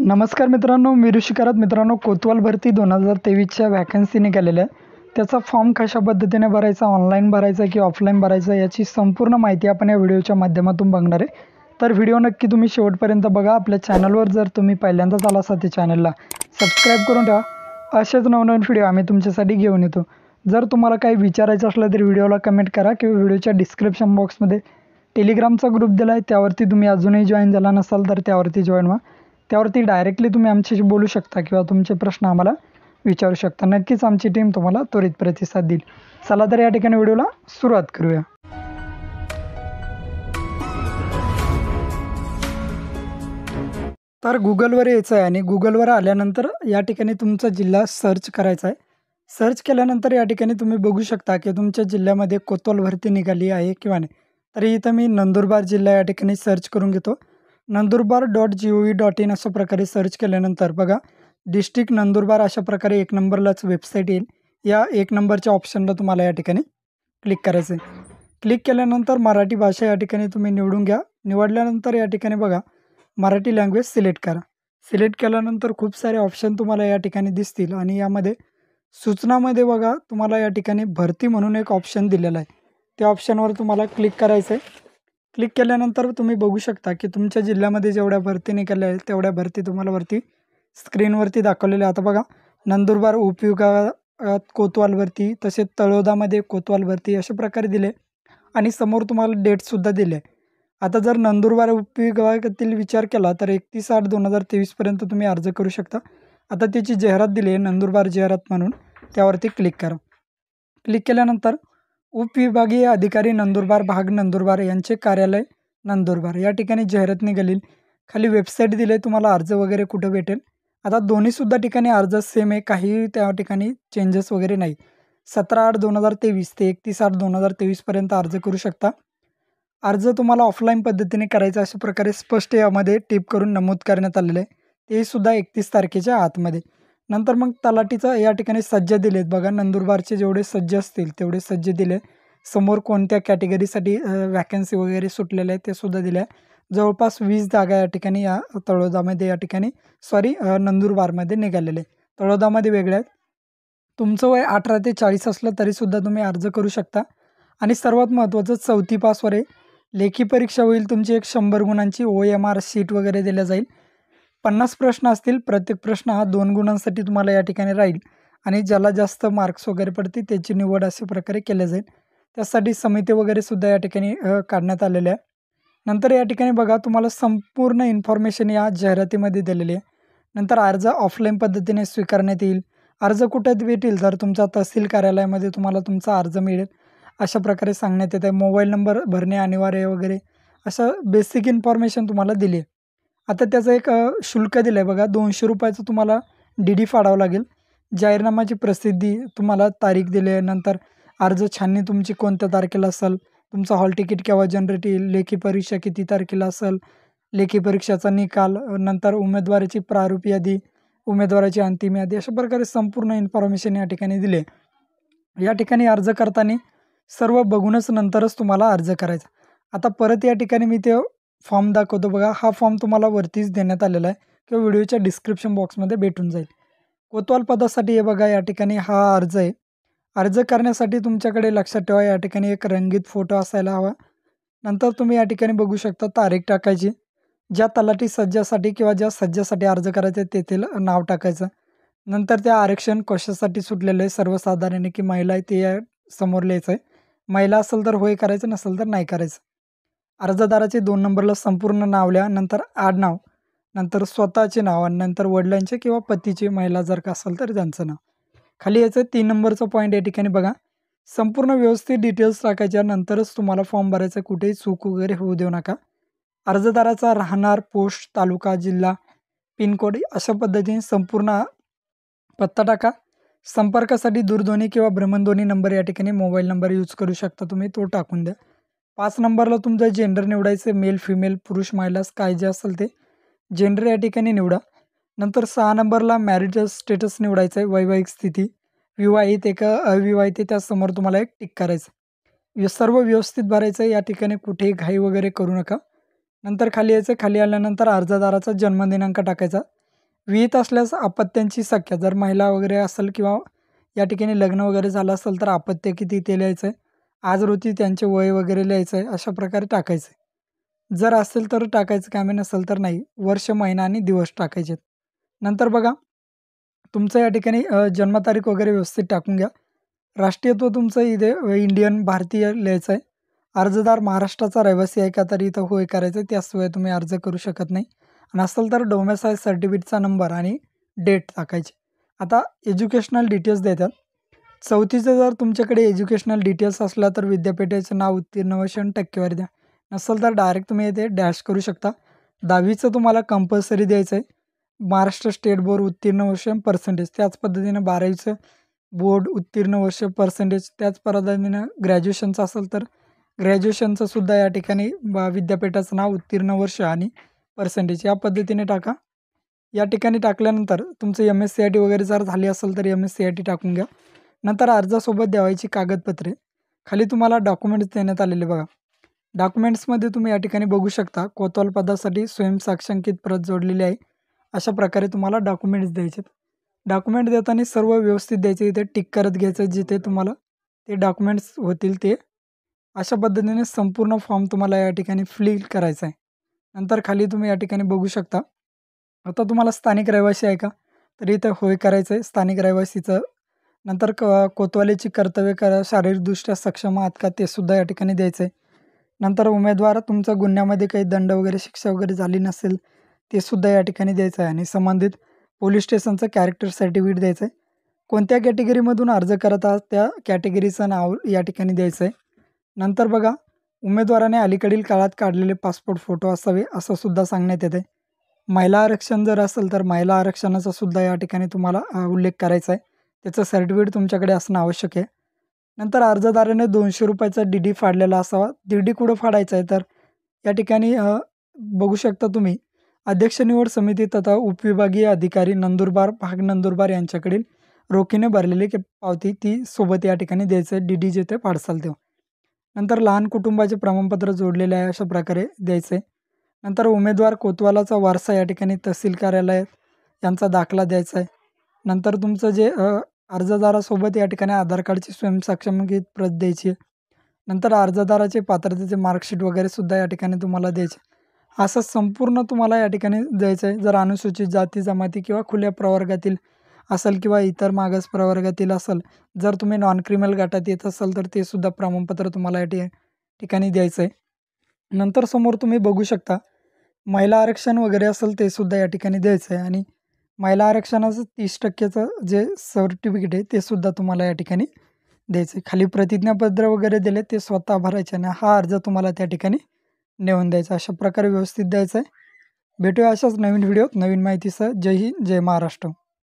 नमस्कार मित्रांनो मी ऋषिकारात मित्रांनो कोतवाल भरती दोन हजार तेवीसच्या व्हॅकन्सीने निघालेल्या आहे त्याचा फॉर्म कशा पद्धतीने भरायचा ऑनलाईन भरायचा की ऑफलाईन भरायचा याची संपूर्ण माहिती आपण या व्हिडिओच्या माध्यमातून बघणार आहे तर व्हिडिओ नक्की तुम्ही शेवटपर्यंत बघा आपल्या चॅनलवर जर तुम्ही पहिल्यांदाच आला असा त्या चॅनलला सबस्क्राईब करून ठेवा असेच नवनवीन व्हिडिओ आम्ही तुमच्यासाठी घेऊन येतो जर तुम्हाला काही विचारायचं असलं तर व्हिडिओला कमेंट करा किंवा व्हिडिओच्या डिस्क्रिप्शन बॉक्समध्ये टेलिग्रामचा ग्रुप दिला आहे त्यावरती तुम्ही अजूनही जॉईन झाला नसाल तर त्यावरती जॉईन व्हा त्यावरती डायरेक्टली तुम्ही आमच्याशी बोलू शकता किंवा तुमचे प्रश्न आम्हाला विचारू शकता नक्कीच आमची टीम तुम्हाला त्वरित प्रतिसाद देईल चला तर या ठिकाणी व्हिडिओला सुरुवात करूया तर गुगलवर यायचं आहे आणि गुगलवर आल्यानंतर या ठिकाणी तुमचा जिल्हा सर्च करायचा आहे सर्च केल्यानंतर या ठिकाणी तुम्ही बघू शकता की तुमच्या जिल्ह्यामध्ये कोतवाल भरती निघाली आहे किंवा नाही तरी इथं मी नंदुरबार जिल्हा या ठिकाणी सर्च करून घेतो Nandurbar dot G O V dot in अशा प्रकारे सर्च केल्यानंतर बघा डिस्ट्रिक्ट नंदुरबार अशा प्रकारे एक नंबरलाच वेबसाईट येईल या एक नंबरच्या ऑप्शनला तुम्हाला या ठिकाणी क्लिक करायचं आहे क्लिक केल्यानंतर मराठी भाषा या ठिकाणी तुम्ही निवडून घ्या निवडल्यानंतर या ठिकाणी बघा मराठी लँग्वेज सिलेक्ट करा सिलेक्ट केल्यानंतर खूप सारे ऑप्शन तुम्हाला या ठिकाणी दिसतील आणि यामध्ये सूचनामध्ये बघा तुम्हाला या ठिकाणी भरती म्हणून एक ऑप्शन दिलेलं आहे त्या ऑप्शनवर तुम्हाला क्लिक करायचं आहे क्लिक केल्यानंतर तुम्ही बघू शकता की तुमच्या जिल्ह्यामध्ये जेवढ्या भरती निघाल्या आहेत तेवढ्या भरती तुम्हाला वरती स्क्रीनवरती दाखवलेल्या आता बघा नंदुरबार उपयोगात कोतवालवरती तसेच तळोदामध्ये भरती अशा प्रकारे दिले आणि समोर तुम्हाला डेटसुद्धा दिले आता जर नंदुरबार उपयोगातील विचार केला तर एकतीस आठ दोन हजार तेवीसपर्यंत तुम्ही अर्ज करू शकता आता त्याची जाहिरात दिली आहे नंदुरबार जाहिरात म्हणून त्यावरती क्लिक करा क्लिक केल्यानंतर उपविभागीय अधिकारी नंदुरबार भाग नंदुरबार यांचे कार्यालय नंदुरबार या ठिकाणी जाहिरात निघाली खाली वेबसाईट दिले तुम्हाला अर्ज वगैरे कुठं भेटेल आता दोन्हीसुद्धा ठिकाणी अर्ज सेम आहे काही त्या ठिकाणी चेंजेस वगैरे नाही सतरा आठ दोन हजार तेवीस ते एकतीस आठ दोन हजार तेवीसपर्यंत अर्ज करू शकता अर्ज तुम्हाला ऑफलाईन पद्धतीने करायचा अशा प्रकारे स्पष्ट यामध्ये टिप करून नमूद करण्यात आलेलं आहे तेसुद्धा एकतीस तारखेच्या आतमध्ये नंतर मग तलाठीचा या ठिकाणी सज्ज दिलेत बघा नंदुरबारचे जेवढे सज्ज असतील तेवढे सज्ज दिले समोर कोणत्या कॅटेगरीसाठी वॅकन्सी वगैरे सुटलेले आहेत ते सुद्धा दिल्या जवळपास वीस जागा या ठिकाणी या तळोदामध्ये या ठिकाणी सॉरी नंदुरबारमध्ये निघालेले तळोदामध्ये वेगळ्या आहेत तुमचं वय अठरा ते चाळीस असलं तरीसुद्धा तुम्ही अर्ज करू शकता आणि सर्वात महत्त्वाचं चौथी पासवर आहे लेखी परीक्षा होईल तुमची एक शंभर गुणांची ओ एम आर शीट वगैरे दिल्या जाईल पन्नास प्रश्न असतील प्रत्येक प्रश्न हा दोन गुणांसाठी तुम्हाला या ठिकाणी राहील आणि ज्याला जास्त मार्क्स वगैरे पडतील त्याची निवड अशा प्रकारे केल्या जाईल त्यासाठी समिती वगैरे सुद्धा या ठिकाणी काढण्यात आलेल्या आहे नंतर या ठिकाणी बघा तुम्हाला संपूर्ण इन्फॉर्मेशन या जाहिरातीमध्ये दिलेली आहे नंतर अर्ज ऑफलाईन पद्धतीने स्वीकारण्यात येईल अर्ज कुठे भेटेल तर तुमच्या तहसील कार्यालयामध्ये तुम्हाला तुमचा अर्ज मिळेल अशा प्रकारे सांगण्यात येत आहे मोबाईल नंबर भरणे अनिवार्य वगैरे असं बेसिक इन्फॉर्मेशन तुम्हाला दिली आहे आता त्याचं एक शुल्क दिलं आहे बघा दोनशे रुपयाचं तुम्हाला डी डी फाडावं लागेल जाहीरनामाची प्रसिद्धी तुम्हाला तारीख दिली आहे नंतर अर्ज छाननी तुमची कोणत्या तारखेला असेल तुमचा हॉल तिकीट केव्हा जनरेट येईल लेखी परीक्षा किती तारखेला असेल लेखी परीक्षाचा निकाल नंतर उमेदवाराची प्रारूप यादी उमेदवाराची अंतिम यादी अशा प्रकारे संपूर्ण इन्फॉर्मेशन या ठिकाणी दिले या ठिकाणी अर्ज करताना सर्व बघूनच नंतरच तुम्हाला अर्ज करायचा आता परत या ठिकाणी मी ते फॉर्म दाखवतो बघा हा फॉर्म तुम्हाला वरतीच देण्यात आलेला आहे किंवा व्हिडिओच्या डिस्क्रिप्शन बॉक्समध्ये भेटून जाईल कोतवाल पदासाठी हे बघा या ठिकाणी हा अर्ज आहे अर्ज करण्यासाठी तुमच्याकडे लक्षात ठेवा या ठिकाणी एक रंगीत फोटो असायला हवा नंतर तुम्ही या ठिकाणी बघू शकता तारीख टाकायची ज्या तलाठी सज्जासाठी किंवा ज्या सज्जासाठी अर्ज करायचा आहे तेथील नाव टाकायचं नंतर त्या आरक्षण कशासाठी सुटलेलं आहे सर्वसाधारण की महिला आहे ते समोर लिहायचं आहे महिला असेल तर होय करायचं नसेल तर नाही करायचं अर्जदाराचे दोन नंबरला संपूर्ण नाव लिहा नंतर आडनाव नंतर स्वतःचे नाव आणि नंतर वडिलांचे किंवा पतीचे महिला जर का असेल तर त्यांचं नाव खाली याचं तीन नंबरचा पॉईंट या ठिकाणी बघा संपूर्ण व्यवस्थित डिटेल्स टाकायच्या नंतरच तुम्हाला फॉर्म भरायचं कुठेही चूक वगैरे होऊ देऊ नका अर्जदाराचा राहणार पोस्ट तालुका जिल्हा पिनकोड अशा पद्धतीने संपूर्ण पत्ता टाका संपर्कासाठी दूरध्वनी किंवा भ्रमणध्वनी नंबर या ठिकाणी मोबाईल नंबर यूज करू शकता तुम्ही तो टाकून द्या पाच नंबरला तुमचं जेंडर निवडायचं आहे मेल फिमेल पुरुष महिलास काय जे असेल ते जेंडर या ठिकाणी निवडा नंतर सहा नंबरला मॅरिज स्टेटस निवडायचं आहे वैवाहिक स्थिती विवाहित एका अविवाहित आहे त्यासमोर तुम्हाला एक टिक करायचं आहे सर्व व्यवस्थित भरायचं आहे या ठिकाणी कुठेही घाई वगैरे करू नका नंतर खाली यायचं खाली आल्यानंतर अर्जदाराचा जन्मदिनांक टाकायचा विहित असल्यास आपत्त्यांची संख्या जर महिला वगैरे असेल किंवा या ठिकाणी लग्न वगैरे झालं असेल तर अपत्य किती ते लिहायचं आहे आज रोजी त्यांचे वय वगैरे लिहायचं आहे अशा प्रकारे टाकायचं आहे जर असेल तर टाकायचं कामे नसेल तर नाही वर्ष महिना आणि दिवस टाकायचे नंतर बघा तुमचं या ठिकाणी जन्मतारीख वगैरे व्यवस्थित टाकून घ्या राष्ट्रीयत्व तुमचं इथे इंडियन भारतीय लिहायचं आहे अर्जदार महाराष्ट्राचा रहिवासी आहे का तरी इथं होय करायचं आहे त्याशिवाय तुम्ही अर्ज करू शकत नाही आणि असेल तर डोमेसाय सर्टिफिकेटचा नंबर आणि डेट टाकायचे आता एज्युकेशनल डिटेल्स देतात चौथीचं जर तुमच्याकडे एज्युकेशनल डिटेल्स असला तर विद्यापीठाचं नाव उत्तीर्ण वर्ष आणि टक्केवारी द्या नसेल तर डायरेक्ट तुम्ही येथे डॅश करू शकता दहावीचं तुम्हाला कंपल्सरी द्यायचं आहे महाराष्ट्र स्टेट बोर्ड उत्तीर्ण वर्ष पर्सेंटेज त्याच पद्धतीनं बारावीचं बोर्ड उत्तीर्ण वर्ष पर्सेंटेज त्याच पद्धतीनं ग्रॅज्युएशनचं असेल तर ग्रॅज्युएशनचं सुद्धा या ठिकाणी बा विद्यापीठाचं नाव उत्तीर्ण वर्ष आणि पर्सेंटेज या पद्धतीने टाका या ठिकाणी टाकल्यानंतर तुमचं M S C I T वगैरे जर झाली असेल तर M S C I T टाकून घ्या नंतर अर्जासोबत द्यावायची कागदपत्रे खाली तुम्हाला डॉक्युमेंट्स देण्यात आलेले बघा डॉक्युमेंट्समध्ये तुम्ही या ठिकाणी बघू शकता कोतवाल पदासाठी स्वयंसाक्षांकित प्रत जोडलेली आहे अशा प्रकारे तुम्हाला डॉक्युमेंट्स द्यायचे डॉक्युमेंट देताना सर्व व्यवस्थित द्यायचे इथे टिक करत घ्यायचं जिथे तुम्हाला ते डॉक्युमेंट्स होतील ते अशा पद्धतीने संपूर्ण फॉर्म तुम्हाला या ठिकाणी फिल करायचा आहे नंतर खाली तुम्ही या ठिकाणी बघू शकता आता तुम्हाला स्थानिक रहिवासी आहे का तर इथं होय करायचं आहे स्थानिक रहिवासीचं नंतर क कोतवालीची कर्तव्य करा शारीरिकदृष्ट्या सक्षम आहात का ते सुद्धा या ठिकाणी द्यायचं आहे नंतर उमेदवार तुमचा गुन्ह्यामध्ये काही दंड वगैरे शिक्षा वगैरे झाली नसेल ते सुद्धा या ठिकाणी द्यायचं आहे आणि संबंधित पोलीस स्टेशनचं कॅरेक्टर सर्टिफिकेट द्यायचं आहे कोणत्या कॅटेगरीमधून अर्ज करत आहात त्या कॅटेगरीचं नाव या ठिकाणी द्यायचं आहे नंतर बघा उमेदवाराने अलीकडील काळात काढलेले पासपोर्ट फोटो असावे असं सुद्धा सांगण्यात येते महिला आरक्षण जर असेल तर महिला आरक्षणाचा सुद्धा या ठिकाणी तुम्हाला उल्लेख करायचा आहे त्याचं सर्टिफिकेट तुमच्याकडे असणं आवश्यक आहे नंतर अर्जदाराने दोनशे रुपयाचा डी डी फाडलेला असावा डी डी कुठं फाडायचा आहे तर या ठिकाणी बघू शकता तुम्ही अध्यक्ष निवड समिती तथा उपविभागीय अधिकारी नंदुरबार भाग नंदुरबार यांच्याकडील रोखीने भरलेली पावती ती सोबत या ठिकाणी द्यायचं डी डी जे ते फाडसाल तेव्हा नंतर लहान कुटुंबाचे प्रमाणपत्र जोडलेले आहे अशा प्रकारे द्यायचे नंतर उमेदवार कोतवालाचा वारसा या ठिकाणी तहसील कार्यालयात यांचा दाखला द्यायचा आहे नंतर तुमचं जे अर्जदारासोबत या ठिकाणी आधार कार्डची स्वयंसाक्षमगीत प्रत द्यायची आहे. नंतर अर्जदाराचे पात्रतेचे मार्कशीट वगैरे सुद्धा या ठिकाणी तुम्हाला द्यायचे. असं संपूर्ण तुम्हाला या ठिकाणी द्यायचं आहे. जर अनुसूचित जाती, जमाती किंवा खुल्या प्रवर्गातील असेल किंवा इतर मागास प्रवर्गातील असाल, जर तुम्ही नॉन क्रिमिनल गटात येत असाल तर ते सुद्धा प्रमाणपत्र तुम्हाला या ठिकाणी द्यायचं आहे. नंतर समोर तुम्ही बघू शकता महिला आरक्षण वगैरे असेल ते सुद्धा या ठिकाणी द्यायचं आहे आणि महिला आरक्षणाचं तीस टक्केचं जे सर्टिफिकेट आहे ते सुद्धा तुम्हाला या ठिकाणी द्यायचं आहे खाली प्रतिज्ञापत्र वगैरे दिले ते स्वतः भरायचे आणि हा अर्ज तुम्हाला त्या ठिकाणी नेऊन द्यायचा अशा प्रकारे व्यवस्थित द्यायचा आहे भेटूया अशाच नवीन व्हिडिओत नवीन माहितीसह जय हिंद जय महाराष्ट्र